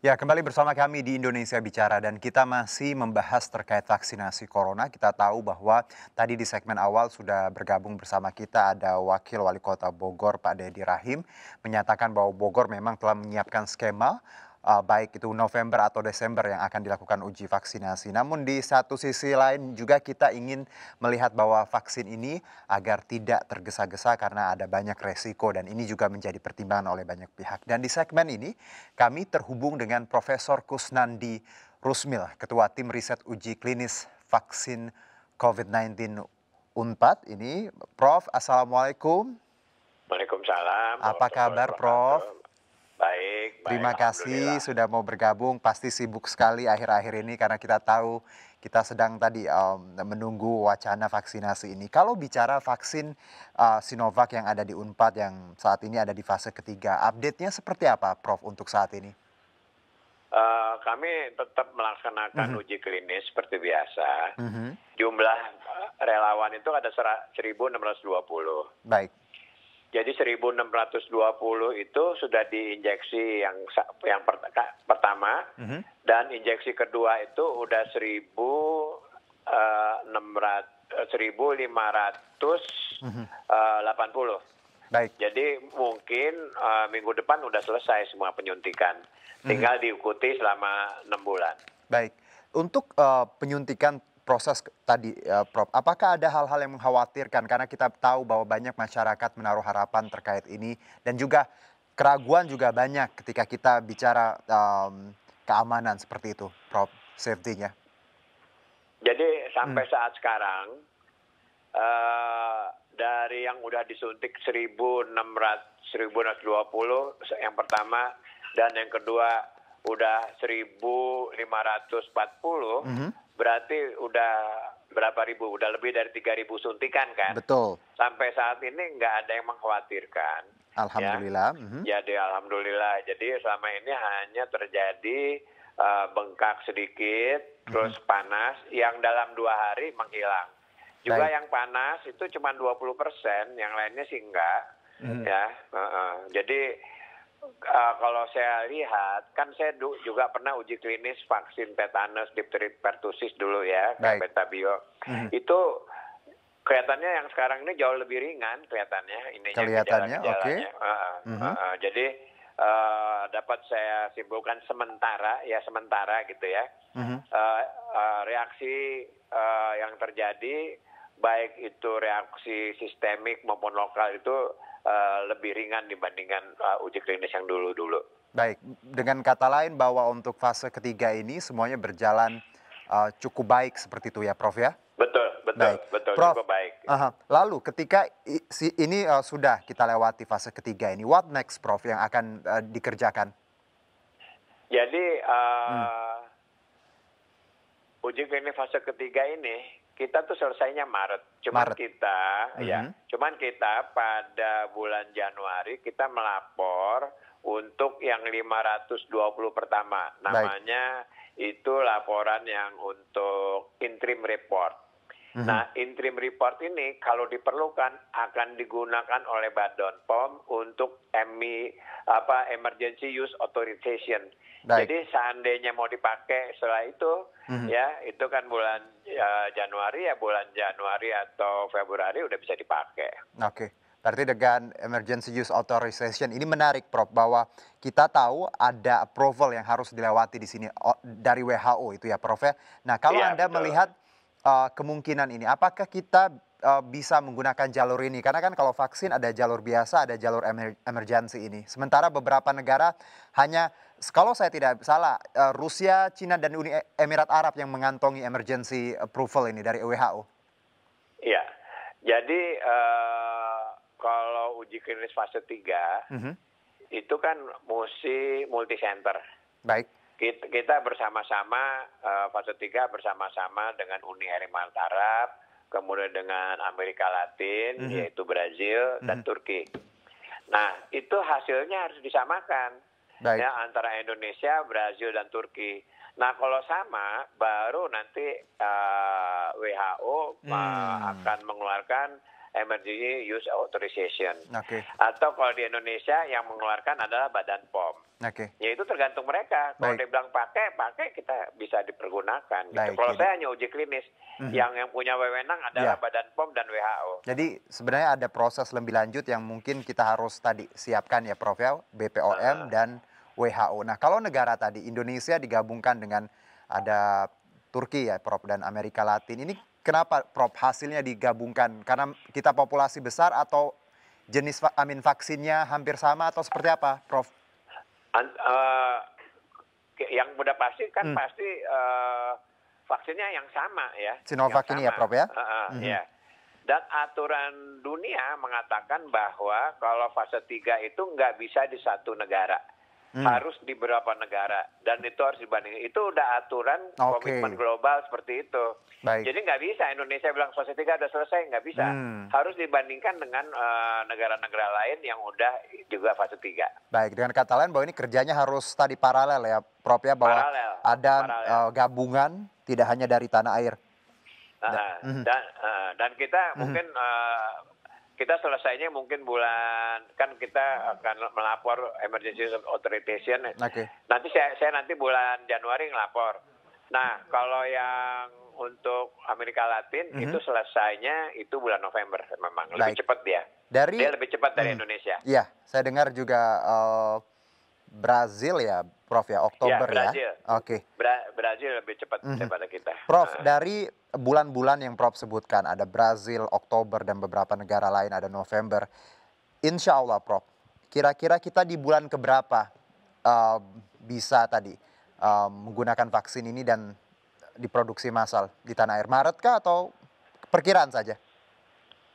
Ya, kembali bersama kami di Indonesia Bicara dan kita masih membahas terkait vaksinasi corona. Kita tahu bahwa tadi di segmen awal sudah bergabung bersama kita ada Wakil Wali Kota Bogor Pak Dedi Rahim menyatakan bahwa Bogor memang telah menyiapkan skema uh, baik itu November atau Desember yang akan dilakukan uji vaksinasi. Namun di satu sisi lain juga kita ingin melihat bahwa vaksin ini agar tidak tergesa-gesa karena ada banyak resiko dan ini juga menjadi pertimbangan oleh banyak pihak. Dan di segmen ini kami terhubung dengan Profesor Kusnandi Rusmil, Ketua Tim Riset Uji Klinis Vaksin COVID-19 UNPAD ini. Prof, Assalamualaikum. Waalaikumsalam. Apa kabar Prof? Terima kasih sudah mau bergabung. Pasti sibuk sekali akhir-akhir ini karena kita tahu kita sedang tadi um, menunggu wacana vaksinasi ini. Kalau bicara vaksin uh, Sinovac yang ada di Unpad yang saat ini ada di fase ketiga, update-nya seperti apa, Prof? Untuk saat ini? Uh, kami tetap melaksanakan uh mhm. -huh. uji klinis seperti biasa. Uh mhm. -huh. Jumlah eh, relawan itu ada 1.620. Baik jadi 1.620 itu sudah diinjeksi yang yang pertama mm -hmm. dan injeksi kedua itu udah seribu eh, enam eh, ratus mhm. eh, lima Baik. Jadi mungkin uh, minggu depan udah selesai semua penyuntikan, mhm. tinggal mm -hmm. diikuti selama enam bulan. Baik. Untuk uh, penyuntikan proses tadi uh, e, Prof, apakah ada hal-hal yang mengkhawatirkan karena kita tahu bahwa banyak masyarakat menaruh harapan terkait ini dan juga keraguan juga banyak ketika kita bicara um, keamanan seperti itu, Prof, safety-nya. Jadi sampai hmm. saat sekarang uh, dari yang udah disuntik 1600 1620 yang pertama dan yang kedua udah 1540 mm -hmm berarti udah berapa ribu? Udah lebih dari tiga ribu suntikan kan? Betul. Sampai saat ini nggak ada yang mengkhawatirkan. Alhamdulillah. Ya. Mm-hmm. Jadi ya, alhamdulillah. Jadi selama ini hanya terjadi uh, bengkak sedikit, mm-hmm. terus panas yang dalam dua hari menghilang. Juga Baik. yang panas itu cuma 20 persen, yang lainnya sih enggak. Mm-hmm. Ya, uh-uh. jadi Uh, kalau saya lihat, kan saya juga pernah uji klinis vaksin tetanus, difteri, pertusis dulu ya, Baik. betabio. Hmm. Itu kelihatannya yang sekarang ini jauh lebih ringan kelihatannya ininya kelihatannya oke okay. uh, uh, mm uh, jadi uh, dapat saya simpulkan sementara ya sementara gitu ya mm -hmm. uh, uh, reaksi uh, yang terjadi baik itu reaksi sistemik maupun lokal itu Eh, lebih ringan dibandingkan uh, uji klinis yang dulu-dulu. Baik, dengan kata lain bahwa untuk fase ketiga ini semuanya berjalan uh, cukup baik seperti itu ya Prof ya? Betul, betul, baik. betul Prof, cukup baik. Uh -huh. Lalu ketika ini uh, sudah kita lewati fase ketiga ini, what next Prof yang akan uh, dikerjakan? Jadi uh, hmm. uji klinis fase ketiga ini kita tuh selesainya Maret. Cuman Maret. kita mm-hmm. ya, mhm. cuman kita pada bulan Januari kita melapor untuk yang 520 pertama. Namanya Baik. itu laporan yang untuk interim report hmm Nah, interim report ini kalau diperlukan akan digunakan oleh Badan POM untuk EMI apa emergency use authorization. Baik. Jadi seandainya mau dipakai setelah itu mm-hmm. ya itu kan bulan ya, Januari ya bulan Januari atau Februari udah bisa dipakai. Oke. Okay. Berarti dengan emergency use authorization ini menarik Prof bahwa kita tahu ada approval yang harus dilewati di sini dari WHO itu ya Prof ya. Nah, kalau ya, Anda betul. melihat uh, kemungkinan ini? Apakah kita uh, bisa menggunakan jalur ini? Karena kan kalau vaksin ada jalur biasa, ada jalur emer emergensi ini. Sementara beberapa negara hanya, kalau saya tidak salah, eh, Rusia, Cina, dan Uni Emirat Arab yang mengantongi emergency approval ini dari WHO. Iya, jadi uh, kalau uji klinis fase 3, mm -hmm. itu kan mesti multi center. Baik kita bersama-sama eh, fase tiga bersama-sama dengan Uni Emirat Arab, kemudian dengan Amerika Latin mm -hmm. yaitu Brazil mm -hmm. dan mhm. Turki. Nah itu hasilnya harus disamakan Baik. ya antara Indonesia, Brazil dan Turki. Nah kalau sama baru nanti uh, eh, WHO eh, hmm. akan mengeluarkan emergency use authorization. Okay. Atau kalau di Indonesia yang mengeluarkan adalah Badan POM. Okay. Ya itu tergantung mereka. Kalau dia bilang pakai, pakai kita bisa dipergunakan. Gitu. kalau jadi. saya hanya uji klinis, mm-hmm. yang yang punya wewenang adalah yeah. Badan POM dan WHO. Jadi sebenarnya ada proses lebih lanjut yang mungkin kita harus tadi siapkan ya Prof ya, BPOM uh. Ah. dan WHO. Nah kalau negara tadi Indonesia digabungkan dengan ada Turki ya Prof dan Amerika Latin ini Kenapa Prof hasilnya digabungkan? Karena kita populasi besar atau jenis amin vaksinnya hampir sama atau seperti apa Prof? An uh, yang mudah pasti kan hmm. pasti uh, vaksinnya yang sama ya. Sinovac ini ya Prof ya? Uh, uh, mm -hmm. ya. Dan aturan dunia mengatakan bahwa kalau fase 3 itu nggak bisa di satu negara hmm. harus di beberapa negara dan itu harus dibandingkan. Itu udah aturan okay. komitmen global seperti itu. Baik. Jadi nggak bisa Indonesia bilang fase tiga udah selesai nggak bisa. Hmm. Harus dibandingkan dengan eh, negara-negara uh, lain yang udah juga fase tiga. Baik dengan kata lain bahwa ini kerjanya harus tadi paralel ya, Prof ya bahwa paralel. ada paralel. Uh, gabungan tidak hanya dari tanah air. Nah, mhm. dan, dan, uh, eh, dan kita mm -hmm. mungkin uh, kita selesainya mungkin bulan kan kita akan melapor emergency authorization. Okay. Nanti saya, saya nanti bulan Januari ngelapor. Nah kalau yang untuk Amerika Latin mm -hmm. itu selesainya itu bulan November memang lebih cepat dia. Dari dia lebih cepat dari mm, Indonesia. Iya, saya dengar juga uh, Brazil ya, Prof ya, Oktober ya. Brazil. Ya? Oke. Okay. Bra Brazil lebih cepat mm -hmm. daripada kita. Prof, nah. dari bulan-bulan yang Prof sebutkan ada Brazil, Oktober dan beberapa negara lain ada November. Insya Allah, Prof. Kira-kira kita di bulan keberapa uh, bisa tadi uh, menggunakan vaksin ini dan diproduksi massal di tanah air? Maret kah atau perkiraan saja?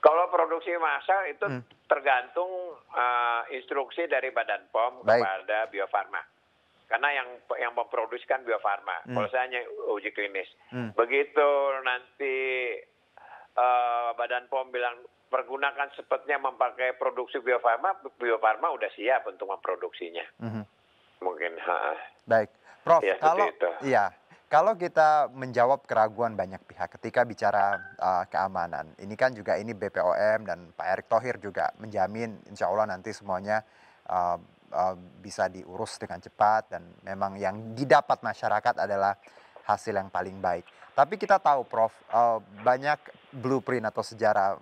Kalau produksi massal itu hmm. tergantung uh, instruksi dari Badan POM Baik. kepada Bio Farma. Karena yang yang memproduksikan Bio Farma. Hmm. Kalau saya hanya uji klinis. Hmm. Begitu nanti uh, Badan POM bilang pergunakan sepertinya memakai produksi Bio Farma, Bio Farma udah siap untuk memproduksinya. Hmm. Mungkin. Ha. Baik. Prof, ya, kalau iya, kalau kita menjawab keraguan banyak pihak ketika bicara uh, keamanan, ini kan juga ini BPOM dan Pak Erick Thohir juga menjamin insya Allah nanti semuanya uh, uh, bisa diurus dengan cepat dan memang yang didapat masyarakat adalah hasil yang paling baik. Tapi kita tahu Prof, uh, banyak blueprint atau sejarah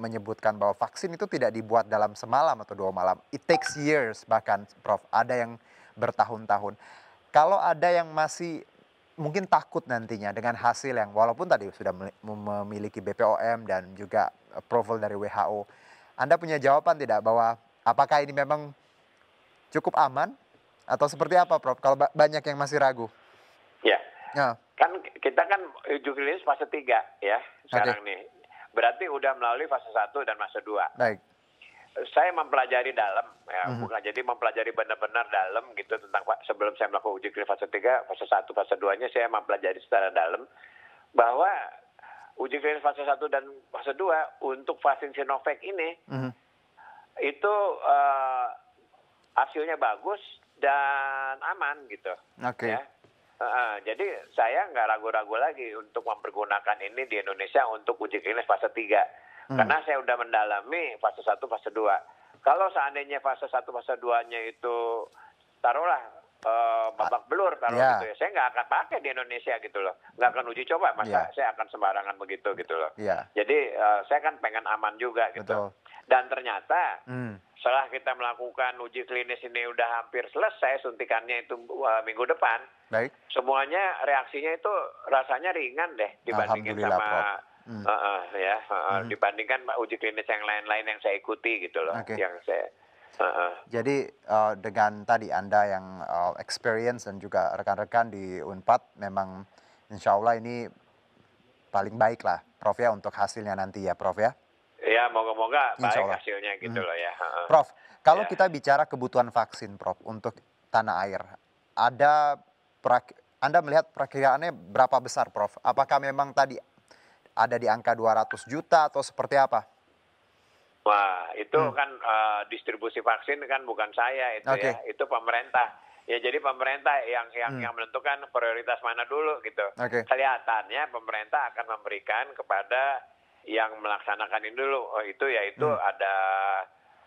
menyebutkan bahwa vaksin itu tidak dibuat dalam semalam atau dua malam. It takes years bahkan Prof, ada yang bertahun-tahun. Kalau ada yang masih mungkin takut nantinya dengan hasil yang walaupun tadi sudah memiliki BPOM dan juga eh, approval dari WHO. Anda punya jawaban tidak bahwa apakah ini memang cukup aman atau seperti apa Prof kalau banyak yang masih ragu? Ya. ya. Kan kita kan eh, uji klinis fase 3 ya sekarang okay. nih. Berarti udah melalui fase 1 dan fase 2. Baik saya mempelajari dalam ya, uh-huh. jadi mempelajari benar-benar dalam gitu tentang sebelum saya melakukan uji klinis fase 3, fase 1, fase 2-nya saya mempelajari secara dalam bahwa uji klinis fase 1 dan fase 2 untuk vaksin Sinovac ini uh-huh. itu uh, hasilnya bagus dan aman gitu. Oke. Okay. Ya. Uh, jadi saya nggak ragu-ragu lagi untuk mempergunakan ini di Indonesia untuk uji klinis fase 3 Hmm. Karena saya sudah mendalami fase 1, fase 2. Kalau seandainya fase 1, fase 2-nya itu taruhlah uh, babak belur taruh yeah. gitu ya. Saya nggak akan pakai di Indonesia gitu loh. Nggak akan uji coba, masa yeah. saya akan sembarangan begitu gitu loh. Yeah. Jadi uh, saya kan pengen aman juga gitu. Betul. Dan ternyata hmm. setelah kita melakukan uji klinis ini udah hampir selesai suntikannya itu uh, minggu depan. Baik. Semuanya reaksinya itu rasanya ringan deh dibandingin sama Uh, uh, ya, uh, uh, dibandingkan uji klinis yang lain-lain yang saya ikuti gitu loh, okay. yang saya. Uh, huh Jadi uh, dengan tadi anda yang uh, experience dan juga rekan-rekan di Unpad, memang insya Allah ini paling baik lah, Prof ya untuk hasilnya nanti ya, Prof ya. Iya, moga-moga Insya baik hasilnya gitu uh-huh. loh ya. Uh, Prof, kalau yeah. kita bicara kebutuhan vaksin, Prof, untuk tanah air, ada prak- Anda melihat perkiraannya berapa besar, Prof? Apakah memang tadi ada di angka 200 juta atau seperti apa? Wah, itu hmm. kan uh, distribusi vaksin kan bukan saya itu okay. ya, itu pemerintah. Ya jadi pemerintah yang yang hmm. yang menentukan prioritas mana dulu gitu. Okay. Kelihatannya pemerintah akan memberikan kepada yang melaksanakan ini dulu. Oh, itu yaitu hmm. ada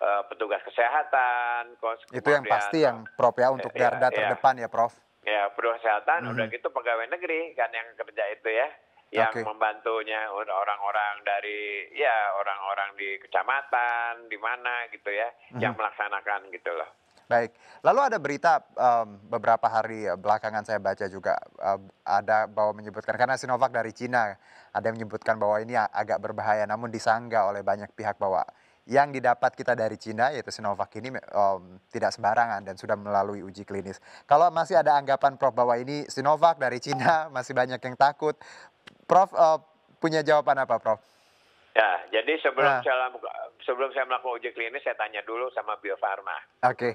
uh, petugas kesehatan, Itu yang pasti yang Prof ya untuk ya, garda ya, terdepan ya, ya Prof. Ya, petugas kesehatan hmm. udah gitu pegawai negeri kan yang kerja itu ya yang okay. membantunya orang-orang dari ya orang-orang di kecamatan di mana gitu ya mm-hmm. yang melaksanakan gitu loh. Baik, lalu ada berita um, beberapa hari belakangan saya baca juga um, ada bahwa menyebutkan karena Sinovac dari Cina ada yang menyebutkan bahwa ini agak berbahaya namun disanggah oleh banyak pihak bahwa yang didapat kita dari Cina yaitu Sinovac ini um, tidak sembarangan dan sudah melalui uji klinis. Kalau masih ada anggapan Prof bahwa ini Sinovac dari Cina masih banyak yang takut Prof uh, punya jawaban apa, Prof? Ya, jadi sebelum nah. saya sebelum saya melakukan uji klinis saya tanya dulu sama Bio Farma. Oke. Okay.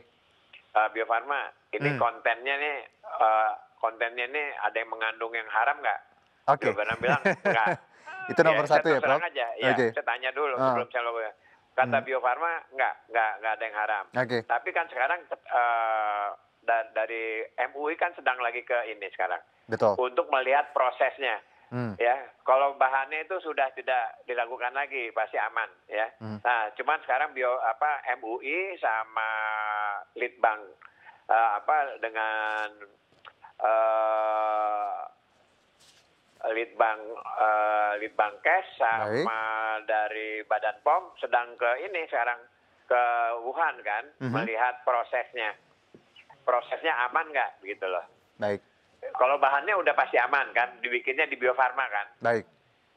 Uh, eh, Bio Farma, ini hmm. kontennya nih uh, kontennya nih ada yang mengandung yang haram nggak? Oke. Okay. Bio bilang enggak. Itu nomor ya, satu ya, Prof? Aja. Ya, okay. saya tanya dulu uh. sebelum saya melakukan. Kata hmm. Bio Farma enggak, enggak, enggak ada yang haram. Okay. Tapi kan sekarang uh, dari MUI kan sedang lagi ke ini sekarang. Betul. Untuk melihat prosesnya. Hmm. Ya, kalau bahannya itu sudah tidak dilakukan lagi, pasti aman ya. Hmm. Nah, cuman sekarang bio apa MUI sama Litbang uh, apa dengan uh, Litbang uh, Litbang cash sama Baik. dari Badan POM sedang ke ini sekarang ke Wuhan kan, -hmm. melihat prosesnya. Prosesnya aman nggak Begitu loh. Baik kalau bahannya udah pasti aman kan, dibikinnya di biofarma kan. Baik.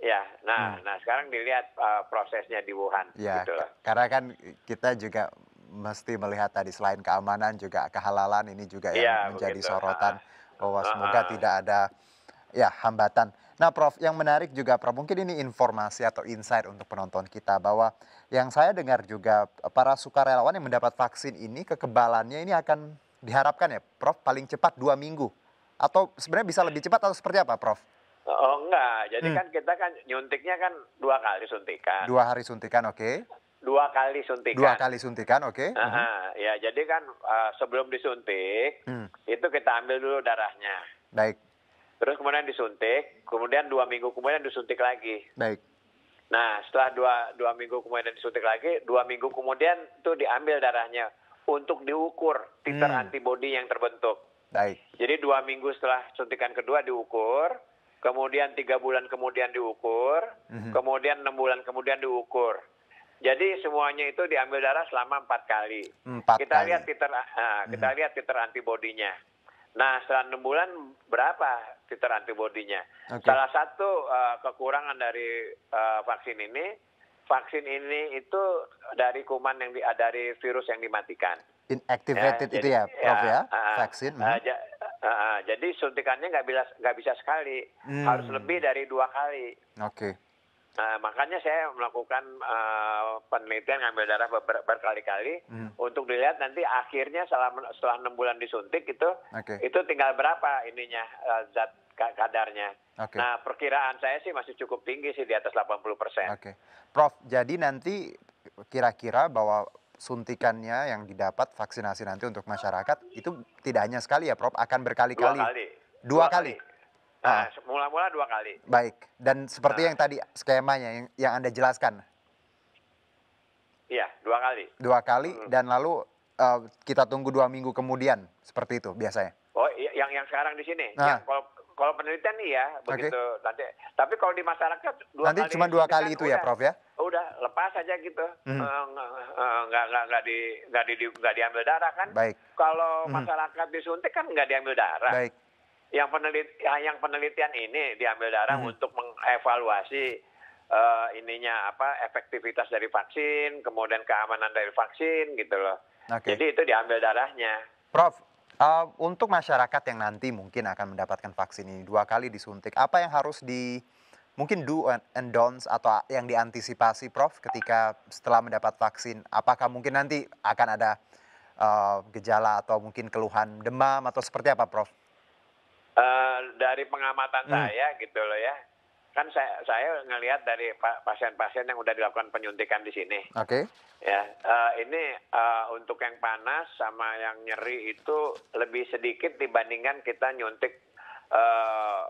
Ya, nah, hmm. nah sekarang dilihat uh, prosesnya di Wuhan. Ya, gitu loh. karena kan kita juga mesti melihat tadi selain keamanan juga kehalalan ini juga yang ya, menjadi begitu. sorotan uh, bahwa uh, semoga uh, tidak ada ya hambatan. Nah, Prof, yang menarik juga, Prof, mungkin ini informasi atau insight untuk penonton kita bahwa yang saya dengar juga para sukarelawan yang mendapat vaksin ini kekebalannya ini akan diharapkan ya, Prof, paling cepat dua minggu atau sebenarnya bisa lebih cepat atau seperti apa, Prof? Oh enggak, jadi hmm. kan kita kan nyuntiknya kan dua kali suntikan. Dua hari suntikan, oke. Okay. Dua kali suntikan. Dua kali suntikan, oke. Okay. Uh -huh. Ya, jadi kan uh, sebelum disuntik hmm. itu kita ambil dulu darahnya. Baik. Terus kemudian disuntik, kemudian dua minggu kemudian disuntik lagi. Baik. Nah, setelah dua dua minggu kemudian disuntik lagi, dua minggu kemudian itu diambil darahnya untuk diukur hmm. titer hmm. antibodi yang terbentuk. Baik. Jadi dua minggu setelah suntikan kedua diukur, kemudian tiga bulan kemudian diukur, mm-hmm. kemudian enam bulan kemudian diukur. Jadi semuanya itu diambil darah selama empat kali. Empat kita kali. lihat titer, nah, mm-hmm. kita lihat titer antibodinya. Nah setelah enam bulan berapa titer antibodinya? Okay. Salah satu uh, kekurangan dari uh, vaksin ini vaksin ini itu dari kuman yang di, dari virus yang dimatikan. Inactivated ya, itu ya, jadi, ya, Prof ya, uh, vaksin. Uh, uh, uh, jadi suntikannya nggak bisa nggak bisa sekali, hmm. harus lebih dari dua kali. Oke. Okay. Nah, makanya saya melakukan uh, penelitian ngambil darah ber berkali-kali hmm. untuk dilihat nanti akhirnya setelah setelah enam bulan disuntik itu okay. itu tinggal berapa ininya uh, zat kadarnya. Okay. Nah perkiraan saya sih masih cukup tinggi sih di atas 80 persen. Oke, okay. Prof. Jadi nanti kira-kira bahwa suntikannya yang didapat vaksinasi nanti untuk masyarakat itu tidak hanya sekali ya, Prof. Akan berkali-kali. Dua kali. Dua, dua kali. kali. Ah. Nah, mula-mula dua kali. Baik. Dan seperti nah. yang tadi skemanya yang, yang Anda jelaskan. Iya, dua kali. Dua kali hmm. dan lalu uh, kita tunggu dua minggu kemudian seperti itu biasanya. Oh, yang yang sekarang di sini. Nah. Yang kalau kalau penelitian iya begitu nanti. Tapi kalau di masyarakat dua nanti kali cuma dua kali itu ya, Prof ya? Udah lepas aja gitu, mm. nggak nggak nggak di nggak di diambil darah kan? Baik. Kalau mm. masyarakat disuntik kan nggak diambil darah. Baik. Yang penelit yang penelitian ini diambil darah mm. untuk mengevaluasi uh, ininya apa efektivitas dari vaksin, kemudian keamanan dari vaksin gitu loh. Okay. Jadi itu diambil darahnya. Prof, Uh, untuk masyarakat yang nanti mungkin akan mendapatkan vaksin ini dua kali disuntik, apa yang harus di mungkin do and don'ts atau yang diantisipasi Prof ketika setelah mendapat vaksin? Apakah mungkin nanti akan ada uh, gejala atau mungkin keluhan demam atau seperti apa Prof? Uh, dari pengamatan hmm. saya gitu loh ya, kan saya saya ngelihat dari pasien-pasien yang udah dilakukan penyuntikan di sini. Oke. Okay. Ya, uh, ini uh, untuk yang panas sama yang nyeri itu lebih sedikit dibandingkan kita nyuntik uh,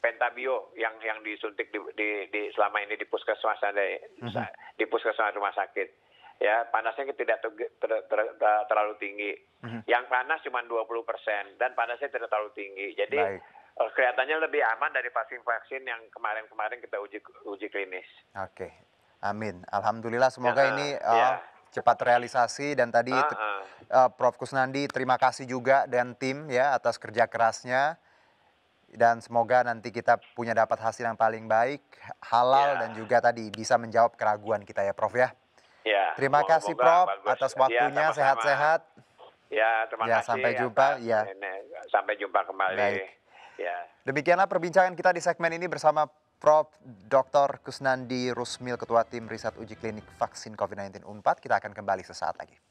pentabio yang yang disuntik di, di, di selama ini di puskesmas ada mm -hmm. di puskesmas rumah sakit. Ya, panasnya tidak ter, ter, ter, ter, terlalu tinggi. Mm -hmm. Yang panas cuma 20% dan panasnya tidak terlalu tinggi. Jadi Baik Eh, kelihatannya lebih aman dari vaksin-vaksin yang kemarin-kemarin kita uji uji klinis. Oke, amin. Alhamdulillah semoga ya, ini eh, ya. Uh, cepat realisasi dan tadi uh, uh. Uh, Prof Kusnandi terima kasih juga dan tim ya atas kerja kerasnya dan semoga nanti kita punya dapat hasil yang paling baik halal ya. dan juga tadi bisa menjawab keraguan kita ya Prof ya. Ya. Terima semoga, kasih Prof bagus. atas ya, waktunya sehat-sehat. Ya, ya, terima ya, kasih. Sampai ya, jumpa. Ya. Sampai jumpa kembali. Baik. Ya. Demikianlah perbincangan kita di segmen ini bersama Prof. Dr. Kusnandi Rusmil, Ketua Tim Riset Uji Klinik Vaksin COVID-19 UNPAD. Kita akan kembali sesaat lagi.